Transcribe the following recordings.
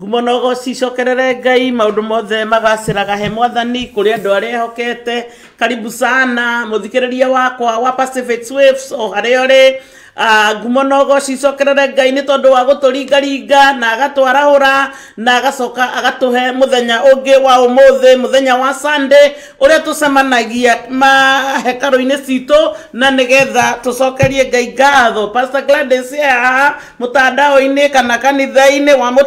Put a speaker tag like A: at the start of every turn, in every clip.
A: ngumo na ugoci icokerere ngai maundu mothe magaciraga he mwathani kuri andu aria ehokete karibu sana muthikiriria wakwa wa Pacific Waves o haria uri Ah, ngumo no gocicokerere ngai nä tondå wa gå tå ringaringa na agatwara hå na agacoka agatå muthenya å wa å muthenya wa sunday å rä a tå cemanagia mahekaro-inä citå na nä getha tå cokerie ngai ngatho pastor gladys haha må tandao-inä kana kanitha-inä wa må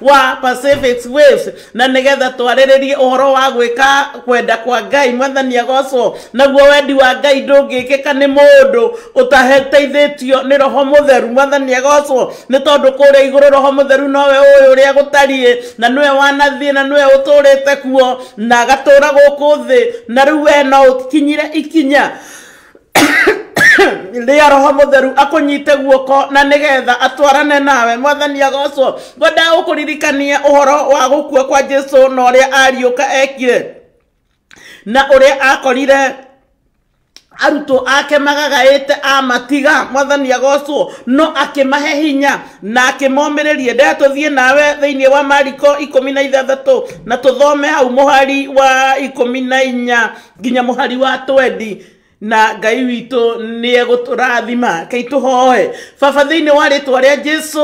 A: wa pacific waves na nä getha twarä rä rie wa gwä ka kwenda kwa ngai mwathani agocwo naguo wendi wa ngai ndå ngä kä ka ithitio nä roho må theru mwathani agocwo nä tondå kå rä a igå rå roho må theru nowe å yå å rä a gå tariä na nä we wanathiä na nä we å tå rä te kuo na agatå ra gå kå thä na rä u we no å kinyire ikinya rä roho må theru akå guoko na nä getha atwarane nawe mwathani agocwo ngwendaga gå kå ririkania å horo wa gå kua kwa jesu na å rä a ariå ka ekire na å rä a akorire arutwo ake magagaĩte a matiga mwathani agocwo no mahe hinya na akĩmomĩrĩrie ndea tũthiĩ nawe thĩinĩ wa mariko ikũmi na ithathatũ na tũthome hau muhari wa ikũmi na inya nginya muhari wa twendi na ngai witå nä egå tå rathima kai tå hoe baba thä inä warä twa rä a jesu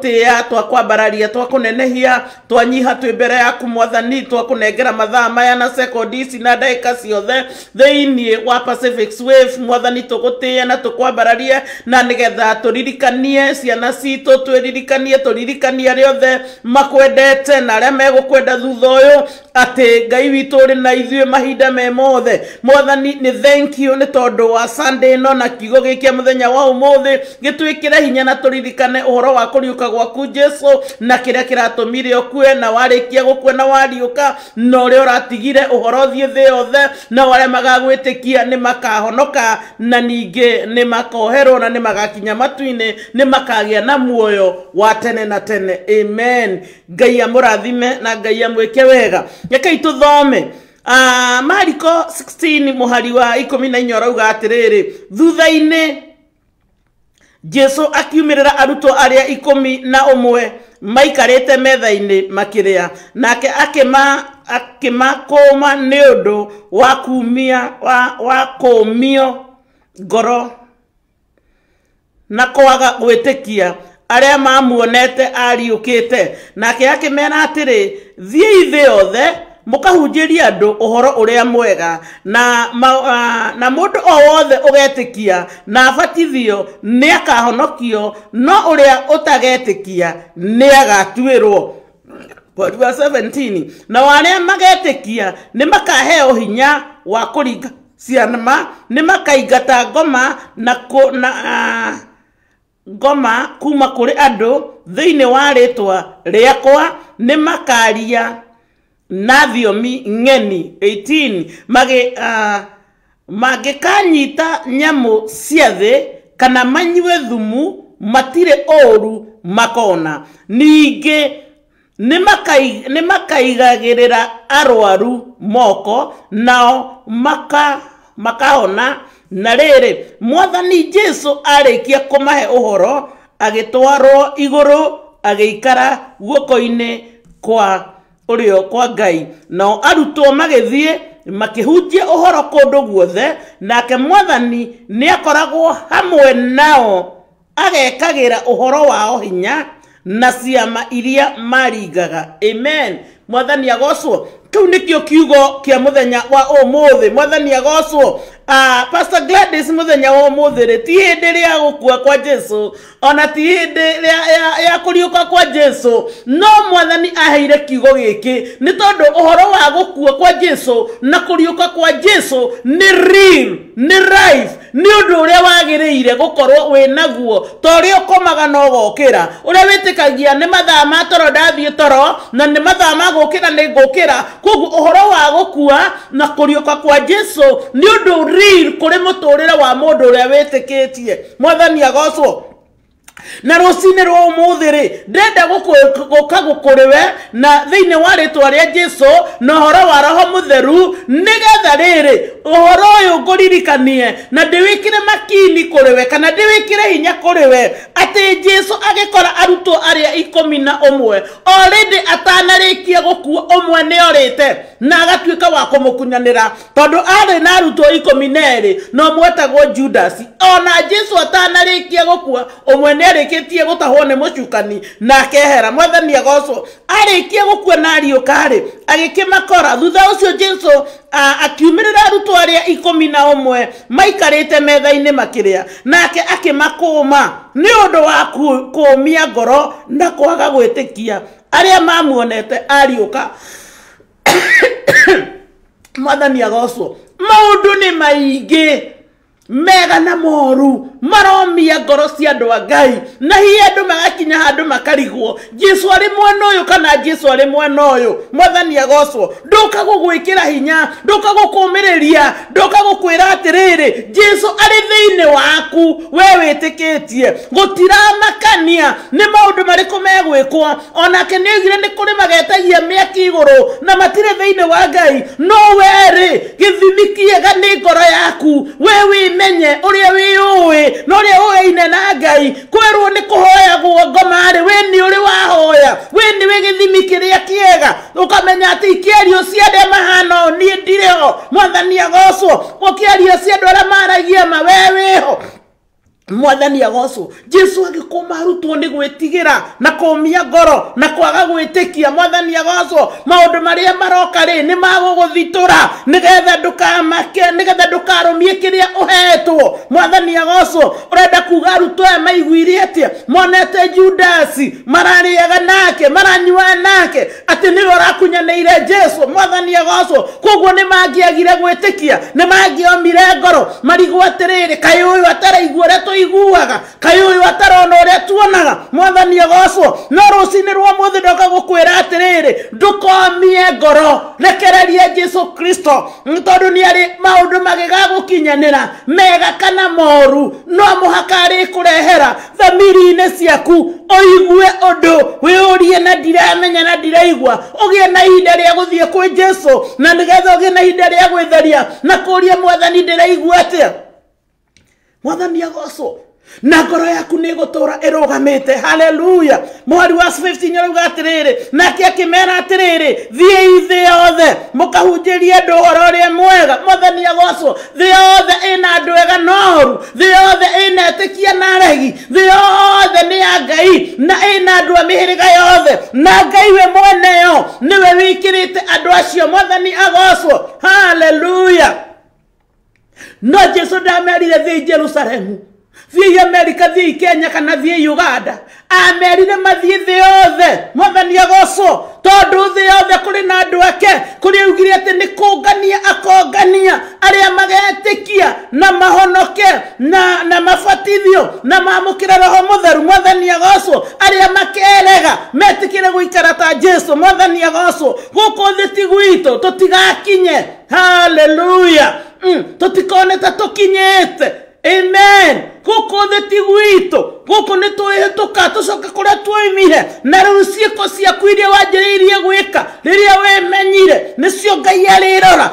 A: tä a twakwambararia twakå nenehia twanyiha twä mbere yaku mwathani twakå nengera mathaa maya na ici na ndagä ka ciothe thä inä wa pacific wave mwathani tå gå tä na tå kwambararie na nä getha tå ririkanie ciana citå twä ririkanie tå ririkanie arä othe makwendete na arä a megå kwenda thutha å yå atä ngai witå rä na ithuä mahinda me mothe mwathani nä you nä tondå wa sunday no na kiugo gä kä a må thenya wa må thä gä twä kä re hinya na tå ririkane å horo wa kå riå gwaku jesu na kä rä a kä ratå mire å kue na warä kia gå kue na wariå ka na å rä a å ratigire å horo thiä thä yothe nao arä a magagwä tä kia nä makahonoka na ningä nä makoherwo na nä magakinya matu-inä nä makagä a na muoyo wa tene na tene amen ngai amå rathime na ngai amwä ke wega reke ituthome uh, mariko 16 muhari wa ikumi na inya arauga atiriri thutha-ini jesu akiumirira arutwo aria ikumi na umwe maikarite metha-ini makiria nake akima akimakũma ma ũndũ wa kumia wa, wa kũũmio ngoro na kwaga gwĩtĩkia aria mamuonete ariukite nake akimena atiri thie ithe yothe mukahunjiria andu uhoro uria mwega na ma, uh, na mundu o wothe ugetikia na abatithio ni akahonokio no uria utagetikia ni agatuirwo mweri wa 17 na aria magetikia ni makaheo hinya wa kuringa ciama ni makaingata ngoma na, ku, na uh, ngoma kuma kuri andu thiini waritwa riakwa ni makaria na thiomi ng'eni 18 magi uh, kanyita nyamu cia kana manyue thumu matire oru makona ningĩ nĩ makaigagĩrĩra arwaru moko nao maka makahona na rĩrĩ mwathani jesu arĩkia kũmahe ũhoro agĩtwarwo igũrũ ikara guoko-inĩ kwa ũrĩo kwa ngai nao arutwo magĩthiĩ makĩhunjia ũhoro kũndũ guothe nake mwathani nĩ akoragwo hamwe nao agekagĩra ũhoro wao hinya na ciama iria maringaga amen mwathani agocwo kĩu nĩkĩo kiugo kia mũthenya wa ũmũthĩ mwathani agocwo Ah, pastor gladys muthenya wa muthiri ti hindi ria gukua kwa jesu ona ti hindi ya kuriuka kwa jesu no mwathani aheire kiugo giki ni tondu uhoro wa gukua kwa jesu na kuriuka kwa jesu ni real ni life nä å ndå å rä a wagä gukorwo wä naguo ta å rä a å komaga na gokä ra å rä a wä tä kagia nä mathaa ma toro ndathiä toro na nä mathaa ma gå kä ra nä ngå kä ra koguo å horo wa gå kua na kå riå ka kwa jesu nä å ndå real kuri muturire wa mundu uria witikitie mwathani agocwo na rucinä rwa må rä ndenda gå ka gå kå rä we na thä inä wa rä twa rä a jesu na å horo wa roho må theru nä getha rä rä å horo å yå ngå ririkanie na ndä wä kä re makini kå rä we kana ndä wä kä re hinya kå rä we atä jesu agä kora arutwo arä a ikå na å mwe o rä ndä atanarä kia gå kua å mwe nä orä te na agatuä ka wa kå må kunyanä ra tondå arä na arutwo ikå mi nerä no mwetagwo judasi ona jesu atanarä kia gå kua å mwe nä arĩkĩtie gũtahwo nĩ mũcukani na akehera mwathani agocwo arĩkia gũkua na ariũka-rĩ agĩkĩmakora thutha ũcio jesu akiumĩrĩra arutwo arĩa ikũmi na ũmwe maikarite metha-inĩ makĩrĩa nake akĩmakũũma nĩ ũndũ wa kumia ngoro na kwaga gwĩtĩkia arĩa mamuonete ariuka mwathani agocwo maũndũ nĩ maingi. mega na moru maromia ngoro cia andå a ngai na hihi andå magakinya handå makarigwo jesu arä mwena å yå kana jesu arä mwena å yå mwathani agocwo ndåka gå gwä kä ra hinya ndåka gå kå mä rä ria ndåka gå kwä ra atä rä rä jesu arä thä inä waku we wä tä kä tie gå tiramakania nä maå ndå marä kå megwä kwo onake nä oigire nä kå rä magetagia mä aka igå rå na matire thä inä wa ngai no werä gä thimi kiega nä ngoro yaku we wä menye uria wiuwi no uria uyaine na ngai kwirwo ni kuhoya ngoma ri we ni uri wahoya we ni we githimi kiria kiega ukamenya ati kieri cia de mahano ni ndire ho mwathani agocwo gukierio cia andu aria maragia ma we wiho mwathani agocwo jesu agikuma arutwo nä gwätigä na kåmia ngoro na kwaga gwä mwathani agocwo maå maria maroka rä nä magågå nigetha ndukamake nigetha ndukarumie kiria uhetwo mwathani agocwo urenda kuga arutwo aya maiguire atia monete judasi mararĩaga nake maranyua nake atĩ nĩwe ũrakunyanĩire jesu mwathani agocwo koguo nĩ mangĩagire gwĩtĩkia nĩ mangĩomire ngoro marigwo atĩrĩrĩ kaĩ ũyũ ataraiguoretwo iguaga kaĩ ũyũ atarona ũrĩa tuonaga mwathani agocwo no rucini rwa muthi ndoka gukwira atiriri ndũkomie ngoro rekereria jesu kristo tondũ nĩ arĩ maũndũ magĩgagũkinyanĩra mega kana moru no muhaka arĩ kũrehera thamiri-inĩ ciaku ũigue ũndũ wĩyũrie na ndiramenya na ndiraigua ũgĩe na ihinda ria guthie kwĩ jesu na nigetha ũgĩe na ihinda ria gwĩtheria na kuria mwathani ndĩraigua atia mwathani agocwo na ngoro yaku nä gå tå ra ä rå gamä te haleluya mwari wa arauga atä rä rä nake akä mera atä rä rä thiä ithä yothe må kahunjä rie andå horo å rä a mwega mwathani agocwo thä yothe ä na andå ega noru thä yothe ä na etä kia na regi thä yothe nä ya ngai na ä na andå a mä hä rä ga yothe na ngai we mweneyo nä we wä kä rä te andå acio mwathani agocwo haleluya no jesu ndamerire thii jerusalemu thii amerika thii kenya kana thii uganda amerire mathii thĩ yothe mwathani agocwo tondå thĩ yothe kå rĩ na andå ake kå rä augire atä nä kångania akongania arä a magetä kia na mahonoke na, na mabatithio na mamå kä roho må theru mwathani agocwo arä makerega metä kä re gå ikara ta jesu mwathani agocwo gå kå thä ti gwitå tå tigakinye haleluya mm, tutikonete tukinyite amen guku thi tigwitå guku nä twähätåka tå coke kå rä a na rä u ciäko ciaku iria wanjä irie gwä ka rä rä a wä menyire nä cio ngai arä rora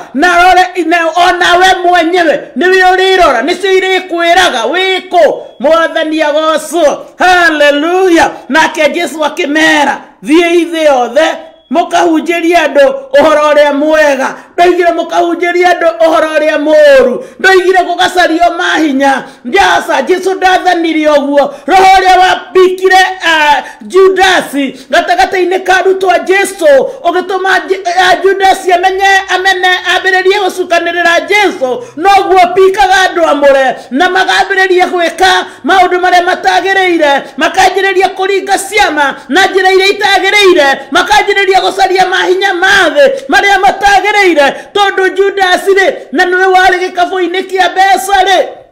A: onawe mwenyewe nä wä å rä rora nä cio irä kwä raga wä kå mwathani agocwo haleluya nake jesu akä mera thiä ithä othe mukahunjiria andu uhoro uria mwega ndoigire mukahunjiria andu uhoro uria muru ndoigire gugacario mahinya ndiaca jesu ndathanirie uguo roho uria wambikire uh, juda judasi gatagati ine kadu arutwo a jesu å gä tå ma eh, eh, judasi amenye amene ambä rä rie gå cukanä rä ra jesu noguo pikaga andå amå na magambä rä rie gwä ka maå ndå marä a matagä rä ire rä ria kå ringa ciama na njä ra iria itagä rä ire makanjä rä ria gå caria mahinya ma thä marä a matagä rä ire tondå judasi rä na nä warä gä kabå-inä kä a mbeca rä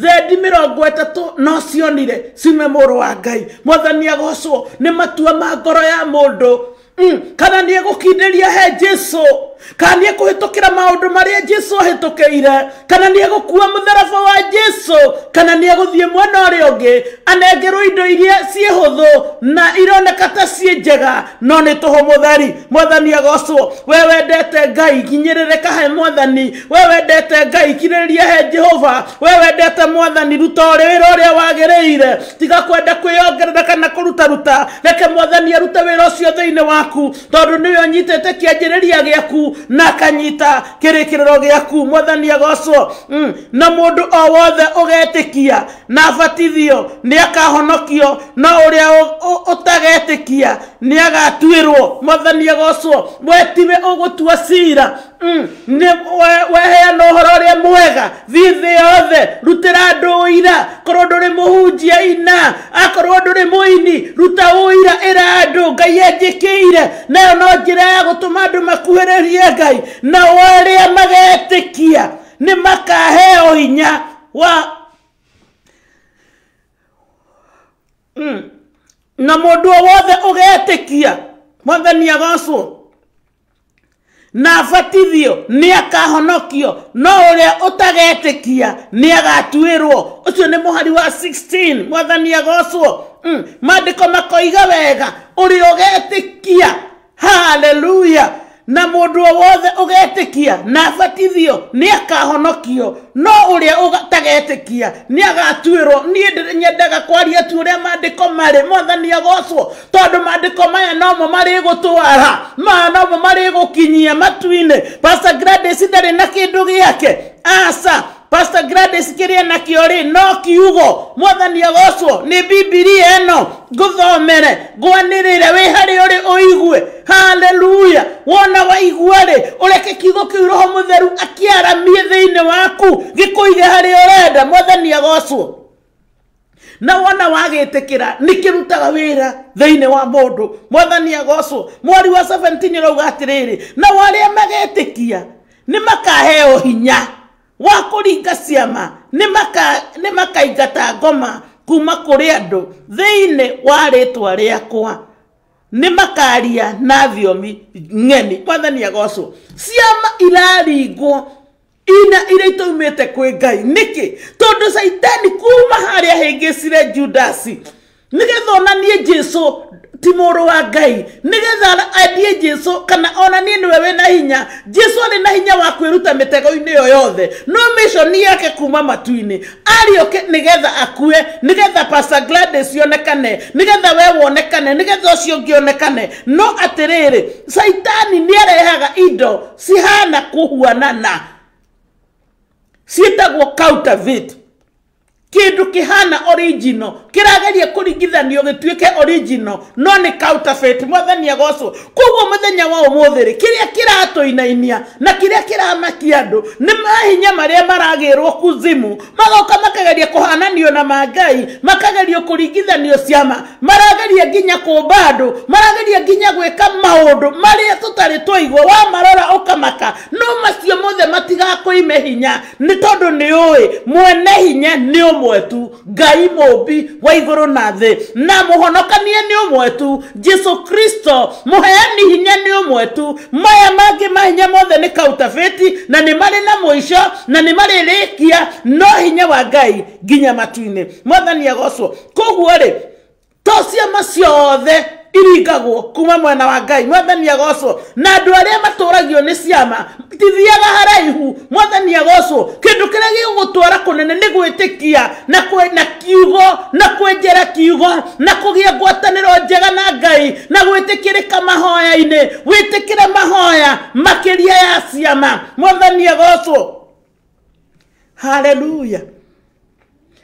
A: thendi mä mirongo ĩtatũ no cionire cime rå wa ngai mwathani agocwo nä matua ma ngoro ya mũndũ mm. kana nä egå kindä ria he jesu kana nä ekåhätåkä ra maå ndå marä a jesu ahätåkä ire kana nä egåkua må theraba wa jesu kana nä egå thiä mwena å rä a å ngä anengerwo indo iria ciä hå thå na ironeka ta ciä njega no nä tå hå må theri mwathani agocwo we wendete ngai ginyä rä rä ka he mwathani we wendete ngai kirä rä ria he jehova we wendete mwathani ruta å rä wä ra å rä a wagä rä ire tigakwenda kwä kana kå ruta reke mwathani arute wä ra å cio thä inä waku tondå nä we nyitä te kä anjä rä ria gä aku na akanyita kirikiriro giaku mwathani agocwo mm. na mundu o wothe ugetikia na abatithio ni akahonokio no uria utageetikia nä agatuä mwathani agocwo mm. we å gå tua cira weheana å horo å rä a mwega thithä yothe rutä ra andå ira korwo ndå rä må hunjia ina akorwo ndå rä må ini ruta å ira ä ra andå ngai enjä kä ire nayo no njä ra ya gå tå ma andå makuhä rä rie ngai nao arä a magetä kia nä makaheo hinya wa mm na mundu wothe ugetikia mwathani agacwo na abatithio nä akahonokio no å rä a å tagetäkia nä agatuä å cio nä må hari wa 16 mwathani agocwo mm. mandä ko makoiga wega å rä a å getä kia haleluya na mundu wothe ugetikia na abatithio ni akahonokio no uria utagetikia ni agatuirwo nie nyendaga kwaria tu uria maandiko mari mwathani agocwo tondu ko maya nomo gå twara maya nomo marä gukinyia kinyia pastor Gladys ndari na gä ake asa pastor gladys na kiori no kiugo mwathani agocwo nä bibilia ä ngũthomere gwanirire wĩ hari uri ũigue haleluya wona waigua-rĩ ũreke kiugo kĩu roho mũtheru akĩaramie thĩinĩ waku gĩkũige harĩa ũrenda mwathani agocwo na wona wagĩtĩkĩra nikirutaga wira wĩra thĩinĩ wa mũndũ mwathani agocwo mwari wa 17 ũrauga atĩrĩrĩ nao arĩa magĩtĩkia nĩ makaheo hinya wa kũringa ciama nĩ makaingata ngoma kuma kũrĩ andũ thĩinĩ wa rĩtwa akwa nĩ makaria na thiomi ng'eni mwathani agocwo ciama iraringwo ina iria itaumĩte kwĩ ngai nĩkĩ tondũ saitani kuma harĩa hĩngĩcire judasi nĩgetha onanie jesu ti muru wa ngai nigetha endie jesu kana ona we niwe na hinya jesu arä na hinya wa kwiruta mitego-ini yo yothe no mishoni yake kuma matu-ini nä nigetha akue nigetha pastor gladys yonekane nigetha we wonekane nigetha ucio ũngĩ onekane no rä saitani nä arehaga indo cihana huanana ciĩtagwo counterfeit kindu kihana original kirageria kuringithanio gituike original no ni counterfeit mwathani agocwo koguo muthenya wa umuthiri kiria kirato inainia na kiria kiramaki andu ni mahinya maria maragirwo kuzimu magoka makageria kuhananio na magai makageria kuringithanio ciama marageria nginya kumba andu marageria nginya gwika maundu maria tutari twaigwa wa marora ukamaka no macio mothe matigakuime hinya ni tondu ni ui mwene hinya ni umwe mwetu ngai mbi wa igũrũ na thä na mũhonokania nĩ mwetu jesu kristo heani hinya nĩ mwetu maya mangä mahinya mothe nĩ kautabĩti na nä marä na ico na rä kia no hinya wa ngai nginya matuinä mwathani agocwo koguo rä to ciama iringagwo kuma mwena wa ngai mwathani agocwo na andu aria maturagio ni ciama tithiaga haraihu mwathani agocwo kindu kiria gigugutwara kunene ni gwitikia na na kiugo na kwenjera kiugo na kugia ngwataniro njega na ngai na gwitikirika mahoya-ini witikire mahoya makiria ya ciama mwathani agocwo haleluya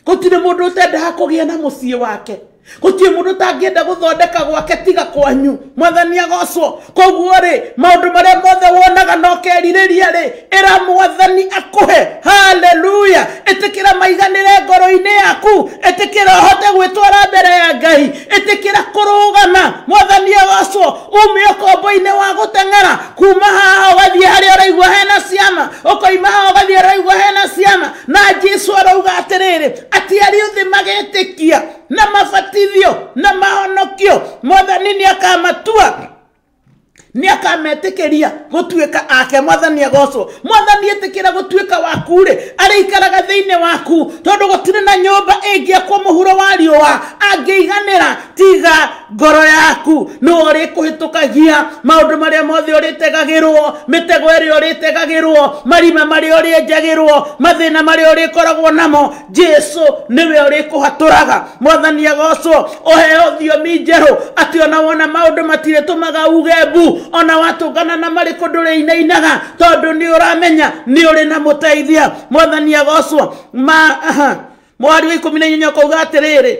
A: gutire mundu utendaga kugia na mucii wake gutirä må ndå tangäenda gå thondeka gwake tiga kwanyu mwathani agocwo koguo rä maå marä a mothe wonaga no kerirä ria rä ä mwathani akåhe haleluya ä tä kä ra maiganä re ngoro-inä yaku ä tä kä ra å gwä twara mbere ya ngai ä tä kä ra kå rå gana mwathani agocwo ume å wa gå teng'ara kuma haha å gathiä harä a å raigua hena ciana å koima haha å gathiä raigua hena ciana na jesu arauga atä rä rä atiari å thä magä kia kama tua ni ndakametĩkĩria gũtuĩka ake mwathani agocwo mwathani etĩkĩra gũtuĩka waku rĩ arĩikaraga thĩinĩ waku tondũ gũtirĩ na nyũmba ĩngĩakwo mũhuro wa riũa angĩiganĩra tiga ngoro yaku no ũrĩkũhĩtũkagia maũndũ marĩa mothe ũrĩtegagĩrwo mĩtego ĩrĩa ũrĩtegagĩrwo marima marĩa ũrĩenjagĩrwo mathĩna marĩa ũrĩkoragwo namo jesu nĩwe ũrĩkũhatũraga mwathani agocwo ũheo thiomi njerũ atĩ ona wona maũndũ matirĩtũmaga uge mbu ona ona watũngana na mariko ndũrĩ inainaga tondũ ni uramenya ni ũrĩ na mũteithia mwathani agocwo ma mwari wa ikũmi na inyanya ũkauga atĩrĩrĩ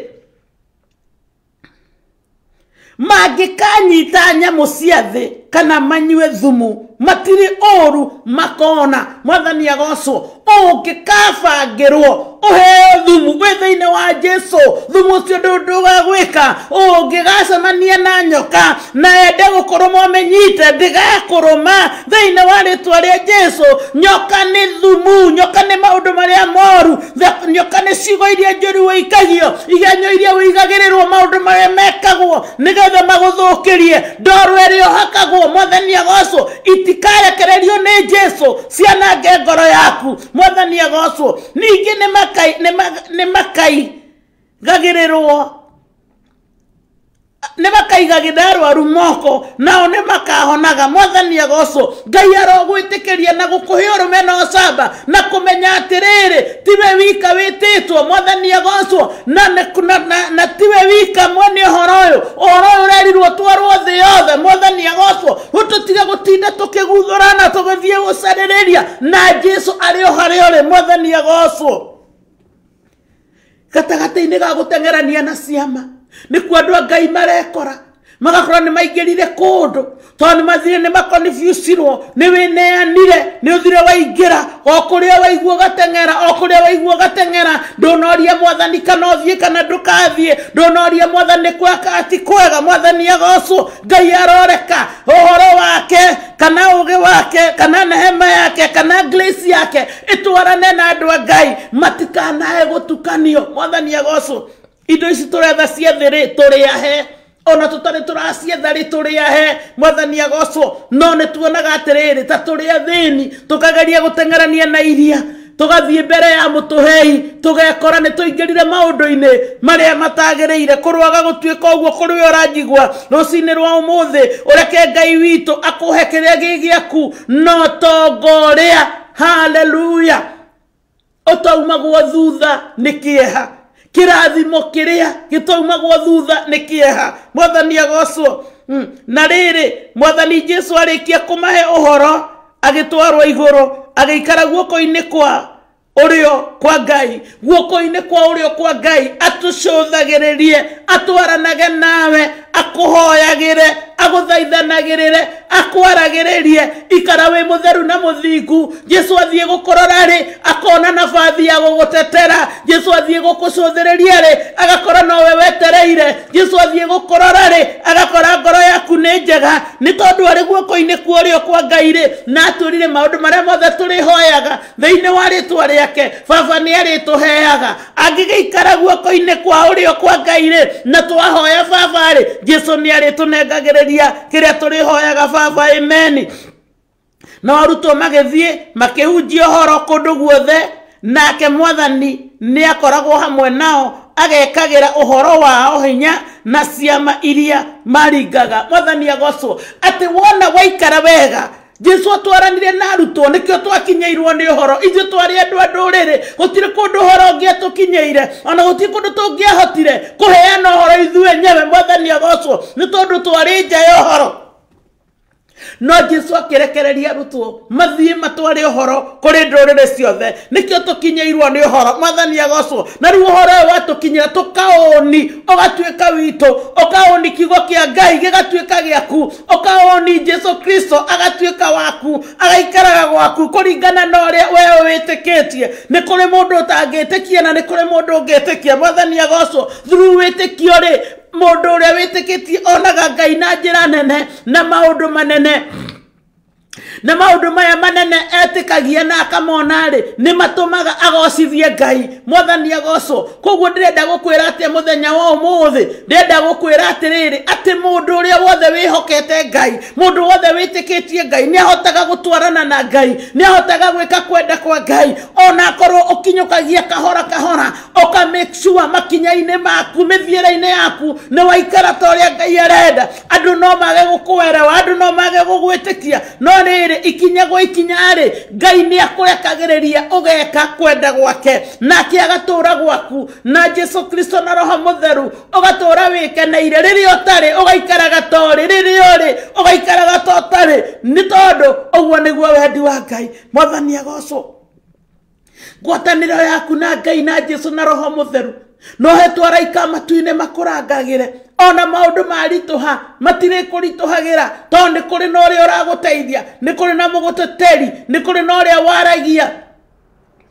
A: mangĩkanyita nyamũ cia thĩ kana manyue thumu matiri oru makona mwathani agocwo ũngĩkabangĩrwo ũheo thumu wĩ thĩinĩ wa jesu thumu ũcio ndũgagwĩka ũngĩgacemania na nyoka na ende gũkũrũma ũmĩnyite ndĩgakũrũma thĩinĩ wa rĩtwa rĩa jesu nyoka ni thumu nyoka ni maũndũ maria moru nyoka nĩ ciugo iria njũru wĩikagio igenyo iria wĩigagĩrĩrwo maũndũ maria mekagwo nĩgetha maguthukirie ndoro ĩrĩa ũhakagwo gukorwo mwathani agocwo itikarekererio nä jesu cianange ngoro yaku mwathani agocwo ningä nä makai rä rwo nä makaiga gä moko nao nä makahonaga mwathani agocwo ngai arogwä tä kä ria na gå kå hä rå me na åcamba na kå menya atä rä rä tiwe wika wä tä two mwathani agocwo na, na, na, na tiwe wika mwene å horo å yå horo å yå å twarwo thä yothe mwathani agocwo å tå tiga gå tinda tå kä tå gä thiä gå carä rä ria na jesu arä o harä å mwathani agocwo gatagatä ga gutengerania tengerania na ciama nikuo andå a ngai marekora magakorwo nä maingärire kå ndå tondå nä mathire nä makonibicirwo nä wä neanire nä å thire waingä ra o kå rä a waiguo gateng'era o kå rä a waiguo gateng'era ndånoria mwathani kana å thiä kana ndå kathiä ndånoria mwathani nä ati kwega mwathani agocwo ngai aroreka å wake kana å wake kana nehema yake kana grace yake ä twarane na andå a ngai matikanae gå tukanio mwathani agocwo indo ici turetha tå rä ahe ona tũtarĩ tå rä ahe mwathani agocwo no nä tuonaga rä ta tå kageria gå tengerania na iria tũgathiĩ mbere ya mũtũhei tũgekora nĩ tũingĩrire maũndũ-inĩ marĩa matagĩrĩire kũrwaga gũtuĩka ũguo kũrĩ we ũranjigua rũcinĩ rwa ũmũthĩ ũreke ngai witũ akũhe kĩrĩa gĩ gĩaku no tongo ũrĩa haleluya ũtaumagwo thutha nĩ kĩeha kirathimo kiria gitoumagwo thutha ni kieha mwathani agocwo hmm, na riri mwathani jesu arikia kumahe uhoro agitwarwa iguru agiikara guoko-ini kwa urio kwa ngai guoko-inĩ kwa urio kwa ngai atũcũthagĩrĩrie atwaranage nawe akuhoyagĩre agũthaithanagĩrĩre akwaragĩrĩrie ikara wĩ mũtheru na mũthingu jesu athiĩ gũkorora rĩ akona nabathi ya tetera jesu athiĩ gũkũcũthĩrĩria rĩ agakora nowe wetereire jesu athiĩ gũkorora rĩ kũrora nĩ tondũ arĩ guoko-inĩ kwa ũrĩo kwa ngai rĩ na ndå marä a mothe thä inä wa rä ake baba nĩ angä gä ikara guokoinä kwa ũrĩo kwa ngai rĩ na twahoya baba rĩ jesu a tå rä hoyaga baba meni na arutwo å horo kå ndå guothe nake mwathani nä akoragwo hamwe nao agekagera uhoro wao hinya na ciama iria maringaga mwathani agocwo ati wona waikara wega jesu atwaranire na arutwo nikio twakinyeirwo ni uhoro ithuĩ twarĩ andũ a ndũrĩrĩ gũtirĩ kũndũ ũhoro ũngĩ atũkinyĩire ona gũtirĩ kũndũ tũngĩahotire kũheana ũhoro ithuĩ nyewe mwathani agocwo nĩ tondũ twarĩ nja ya ũhoro no jesu akirekereria arutwo mathie matware uhoro kuri nduriri ciothe nikio tukinyeirwo ni uhoro mwathani agocwo na riu uhoro uyu watukinyira tukaoni ugatuika witu ukaoni kiugo kia ngai gigatuika giaku ukaoni jesu kristo agatuika waku agaikaraga gwaku kuringana na uria we witikitie ni kuri mundu utangitikia na ni kuri mundu ungitikia mwathani agocwo through witikio ri må ndå å rä a wä tä kä tie onaga ngai na njä ra nene na maå ndå manene na maundu maya manene etikagia na akamona ri ni matumaga agocithie ngai mwathani agocwo koguo ndirenda gukwira ati muthenya wa umuthi ndirenda gukwira atiriri ati mundu uria wothe wihokete ngai mundu wothe witikitie ngai ni ahotaga gutwarana na ngai ni ahotaga gwika kwenda kwa ngai ona akorwo ukinyukagia kahora kahora uka make sure makinya-ini maku mithiĩre-inĩ yaku nĩ waikara ta ũrĩa ngai arenda andu no mage gukuwerewa andu no mage gugwitikia no riri ikinya gwa ikinya ri ngai ni akurekagiriria ugeka kwenda gwake nake agatura gwaku na jesu kristo na roho mutheru ugatura ire riri otari ugaikaraga tori riri uri ugaikaraga totari ni tondu uguo niguo wendi wa ngai mwathani agoso gwatanira yaku na ngai na jesu na roho mutheru no hetwaraika matu-inĩ ona maundu marituha matirä kå ritåhagä ra tondå nä kå rä na å rä a å ragå teithia nä kå rä na må gå teteri nä kå rä na å rä a waragia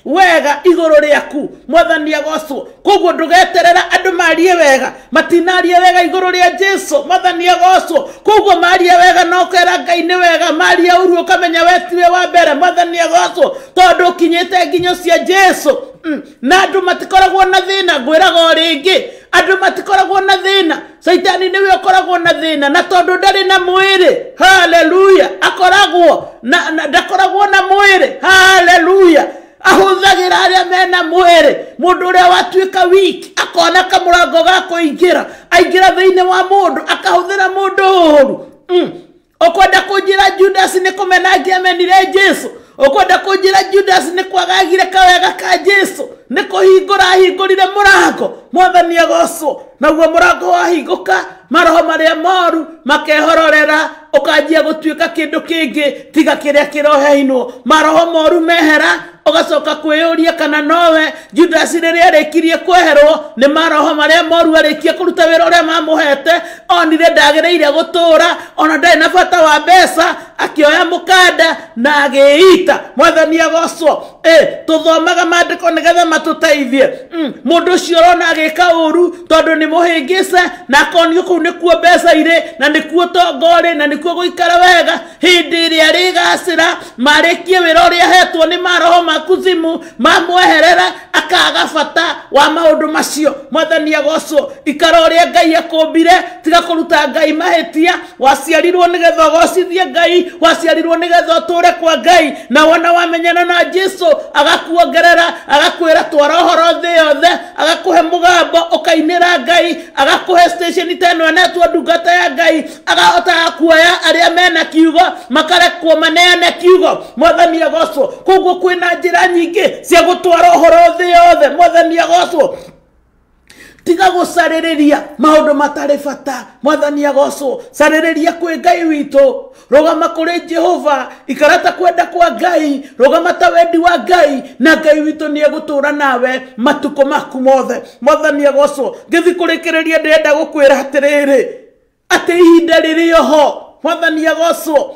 A: wega igoro riaku rä aku mwathani agocwo koguo ndågeterera andå marie wega matinarie wega igoro ria jesu mwathani agocwo koguo marie wega nokera ngai ni wega marie uru ukamenya wetire wa mbere mwathani agocwo tondu å kinyä nginyo cia jesu mm. na andu matikoragwo na thina na ringi andu matikoragwo na thina saitani ni we ũkoragwo na thina na tondu ndari na mwĩrĩ haleluya akoragwo na ndakoragwo na mwĩrĩ haleluya ahuthagira aria mena mwere mundu uria watuika wiki akona kamurango ga kuingira aingira thiini wa mundu akahuthira mundu uru mm. ukwenda kunjira judas ni kumenangia menire jesu ukwenda kunjira judasi nä kwagagire kawega ka jesu nä kå hingå rahingårire må rango mwathani agocwo naguo må wahingå ka maroho marä a moru makehororera å kanjia gå tuä ka kä ndå kä ngä tiga kä rä roheinwo maroho moru mehera ũgacoka kwĩyũria kana nowe judas rĩrĩa arĩkirie kweherwo nĩ maroho marĩa moru arĩkia kũruta wĩra ũrĩa mamũhete onire ndagĩrĩire gũtũũra ona ndarĩ na bata wa mbeca akioya mukada na ageita mwathani agocwo tå thomaga mandäko nä getha teithie må mm, ndå ũcio ũrona agĩka ũru tondũ nĩ mũhĩngĩce na akonio kũu nĩkuo mbeca irĩ na nĩkuo tonga ũrĩ na gå ikara wega hĩndĩ ĩrĩa rĩgacĩra marĩkie wĩra ũrĩa ahetwo nĩ maroho makuzimu mamweherera akaga bata wa maũndũ macio mwathani agocwo ikara ũrĩa ngai akũmbire tiga kũruta ngai mahĩtia waciarirwo nĩgetha ũgocithie ngai waciarirwo nĩgetha ũtũũre kwa ngai na wona wamenyana na jesu agakuongerera agakwĩra horo thĩ yothe agakuhe mũgambo ũkainĩra ngai agakuhe station teno anetwo ndungata ya ngai agahotaga kuoya arĩa mena kiugo makarekwo maneane kiugo mwathani agocwo koguo kwĩna njĩra nyingĩ cia gũtwara ũhoro thĩ yothe mwathani agocwo tiga gucaririria maundu matari bata mwathani agocwo ria kwä ngai witu kå rä jehova ikarata kwenda kwa ngai gama ta wendi wa ngai na ngai witu ni egutura nawe matuko maku mothe mwathani agocwo ngithikurikireria atä gukwira rä ati ihinda riri oho mwathani agocwo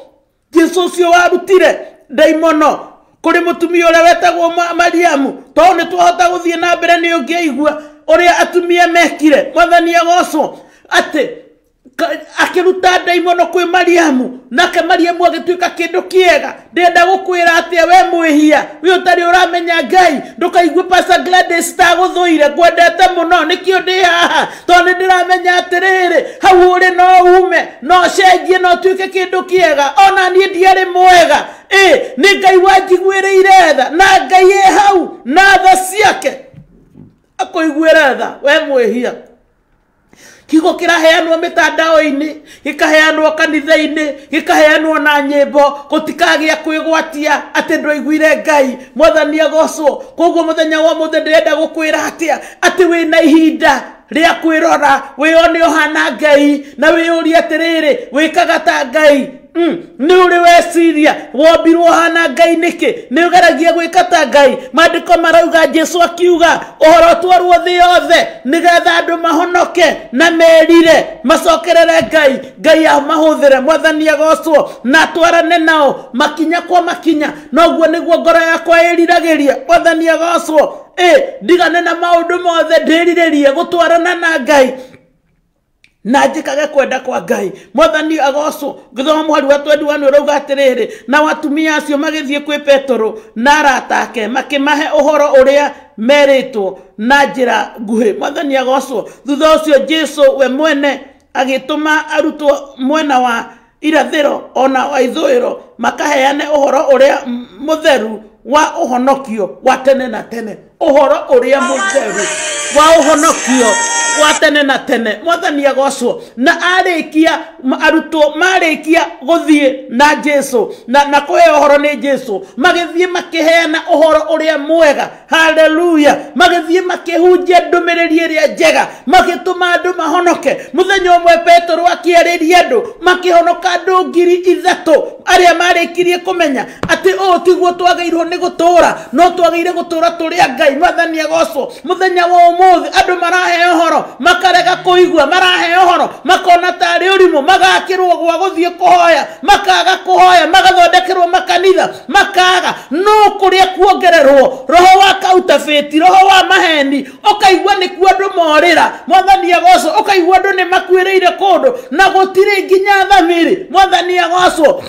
A: jesu cio warutire ndaimono å rä a wetagwo mariamu nä twahota guthie na mbere ni aigua uria atumia mekire mwathani agocwo ati akiruta ndaimono kwi mariamu nake mariamu agituika kindu kiega ndenda gukwira atia we mwihia we utari uramenya ngai ndukaigue pasa gladys taguthuire ngwendete muno nikio ndi haha to ni ndiramenya atiriri hau uri no ume no cenjie no tuike kindu kiega ona nie ndiari mwega ä nä ngai wanjiguä rä ire tha na ngai e hau na tha ciake akuiguire tha we mwihia kigo kiraheanwo mitandao-ini gikaheanwo kanitha-ini gikaheanwo na nyimbo gutikagia kwigwatia ati ndwaiguire ngai mwathani agocwo koguo muthenya wa muthe ndirenda gukwira atia ati na ihinda ria kwirora wĩone ohana ngai na wĩyũrie atiriri wĩkaga ta ngai nä å rä weciria wombirwo hana ngai nä kä nä å geragia gwä ka ta ngai mandäko marauga jesu akiuga å horo twarwo thä yothe nä getha andå mahonoke na merire macokerere ngai ngai ao mahå thä re mwathani agocwo na twarane nao makinya kwa makinya noguo nä guo ngoro yakwa ä riragä ria mwathani agocwo ä ndigane na maå ndå mothe ndä rirä rie gå twarana na ngai na njikage kwenda kwa ngai mwathani agocwo githomo mwari wa twendi wa nä å rauga atä nao atumia acio magä kwä petero na aratake makimahe uhoro uria meritwo na njira nguhi mwathani agocwo thutha ucio jesu we mwene agituma arutwo mwena wa irathiro ona wa ithuiro makaheane uhoro uria mutheru wa uhonokio wa tene na tene uhoro uria mutheru wa uhonokio gwa tene na tene mwathani agocwo na arĩkia arutwo marĩkia guthie na jesu na, na kũheo ũhoro ni jesu magithie makĩheana ũhoro ũrĩa mwega haleluya magithie makĩhunjia ndũmĩrĩri ĩrĩa njega magituma andũ mahonoke mũthenya ũmwe petero akĩarĩria andu makihonoka andũ ngiri ithatu aria marĩkirie kumenya ati ũũ tiguo twagĩirwo ni gutura no twagĩire gutura tũrĩa ngai mwathani agocwo muthenya wa ũmũthĩ andu maraheo ũhoro makarega kuigua marahe horo makona tari urimu magakirwo gwa guthie kuhoya makaga kuhoya magathondekerwo makanitha makaga no kuria kuongererwo roho wa kautabeti roho wa maheni ukaigua nikuo andu morira mwathani agocwo ukaigua andu ni makuiriire kundu na gutire nginya thamiri mwathani agocwo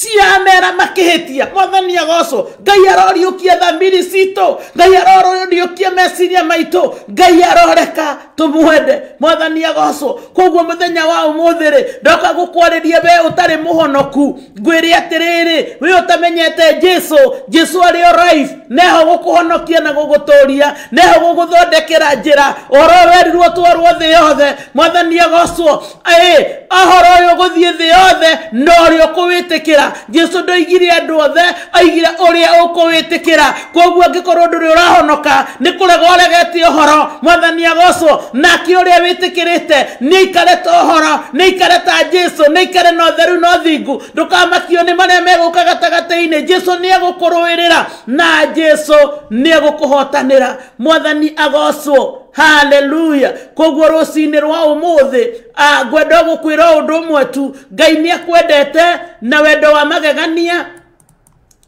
A: ciamera makihitia mwathani agoco ngai aroriukie thamiri citå ngai aroriukie meciria maitå ngai aroreka tumwende mwathani agoco koguo muthenya wa umuthi ri ndoka gukwarĩria we ũtarĩ mũhonoku ngwĩre atĩrĩrĩ we ũtamenyete jesu jesu arĩ o life neho gũkũhonokia na gũgũtũria neho gũgũthondekera njĩra ũhoro werirwo twarwo thĩ yothe mwathani agocwo ahoro ũhoro ũyũ ũgũthiĩ thĩ yothe no ũrĩa ũkũwĩtĩkĩra kira jesu ndoigire andu othe aigire uria ukuwitikira koguo angikorwo nduri urahonoka ni kurega uregetie uhoro mwathani agocwo nake uria witikirite ni aikare ta uhoro ni aikare ta jesu ni aikare na utheru na uthingu ndukamakio ni maria meguka gatagati-ini jesu ni egukurwirira na jesu ni egukuhotanira mwathani agocwo haleluya koguo ruciinä rwa umuthi ah, ngwenda gukwira undu umwe tu ngai nä akwendete na wendo wa magegania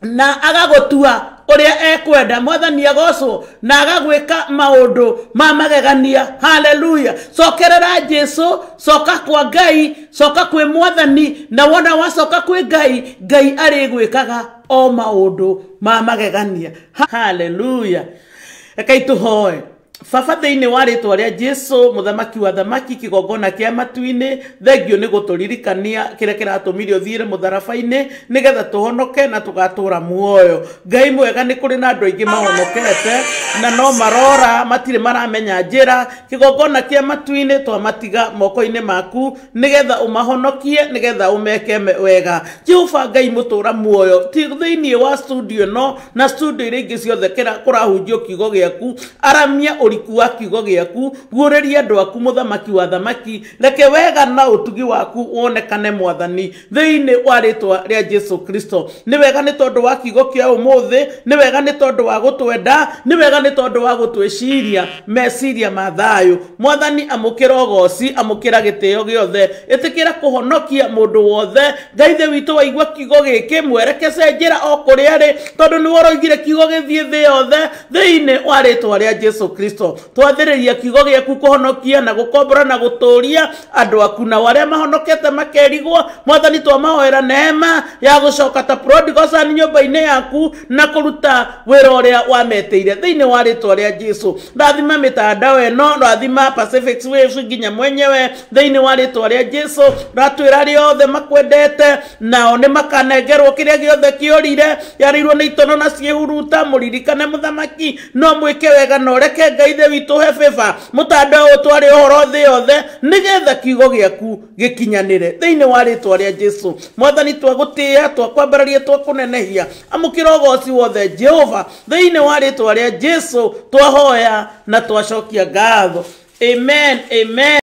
A: na agagutua uria ekwenda mwathani agocwo na agagwika maundu ma magegania haleluya cokerera jesu coka kwa ngai coka kwä mwathani na wona wacoka kwä ngai ngai arä gwä kaga o maundu ma magegania haleluya rekai hoe baba thĩinĩ wa rĩtwa rĩa jesu mũthamaki wa thamaki kĩgongona kĩa matu-inĩ thengio nĩ gũtũririkania kĩrĩa kĩratũmire ũthiĩre mũtharaba-inĩ nĩgetha tũhonoke na tũgatũũra muoyo ngai mwega nĩ kũrĩ na andũ aingĩ mahonokete na no marora matirĩ maramenya njĩra kĩgongona kĩa matu-inĩ twamatiga moko-inĩ maku nĩgetha ũmahonokie nĩgetha ũmeke wega jehova ngai mũtũũra muoyo ti thĩinĩ wa studio no na studio iria ingĩ ciothe kũrahunjio kiugo gĩaku aramia uriku wa kiugo giaku guureria andu aku muthamaki wa thamaki reke wega na utugi waku wonekane mwathani thiini wa ritwa ria jesu kristo ni wega ni tondu wa kiugo kia umuthi ni wega ni tondu wa gutwenda ni wega ni tondu wa gutwiciria meciria ma thayu mwathani amukira ugoci amukira gitio giothe itikira kuhonokia mundu wothe ngaithe the witu waigua kiugo giki mwerekece njira o kuria ri tondu ni woroigire kiugo githie thi yothe thiini wa ritwa ria jesu kristo kristo twathĩrĩria kiugo gĩaku kũhonokia na gũkombora na gũtũũria andũ aku nao arĩa mahonokete makerigwo mwathani twamahoera neema ya gũcoka ta prodigal son nyũmba-inĩ yaku na kũruta wĩra ũrĩa wametĩire thĩinĩ wa rĩtwa rĩa jesu ndathima mĩtandao ĩno ndathima pacific waves nginya mwenyewe thĩinĩ wa rĩtwa rĩa jesu ratwĩra rĩothe makwendete nao nĩ makanengerwo kĩrĩa gĩothe kĩorire yarĩirwo nĩ itono na ciĩhuruta mũririkane mũthamaki no mwĩke wega na ũreke ngai ithe witå he beba mutandao utware horo thä yothe nigetha kiugo giaku gikinyanire thiini wa ritwa a jesu mwathani twagutia twakwambararia kä ra ugoci wothe jehova warä two ritwa a jesu twahoya na twacokia ngatho amen amen